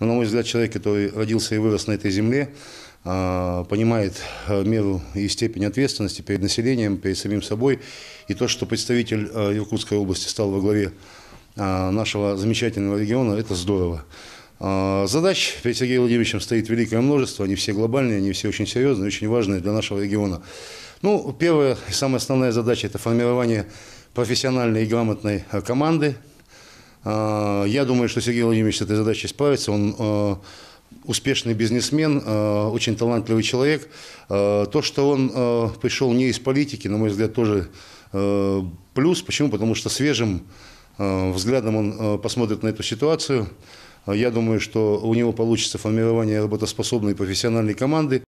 Но, на мой взгляд, человек, который родился и вырос на этой земле, а, понимает э, меру и степень ответственности перед населением, перед самим собой. И то, что представитель э, Иркутской области стал во главе а, нашего замечательного региона, это здорово. А, задач перед Сергеем Владимировичем стоит великое множество, они все глобальные, они все очень серьезные, очень важные для нашего региона. Ну, первая и самая основная задача – это формирование профессиональной и грамотной э, команды – Э, я думаю, что Сергей Владимирович с этой задачей справится. Он э, успешный бизнесмен, э, очень талантливый человек. То, что он пришел не из политики, на мой взгляд, тоже плюс. Почему? Потому что свежим взглядом он посмотрит на эту ситуацию. Я думаю, что у него получится формирование работоспособной профессиональной команды.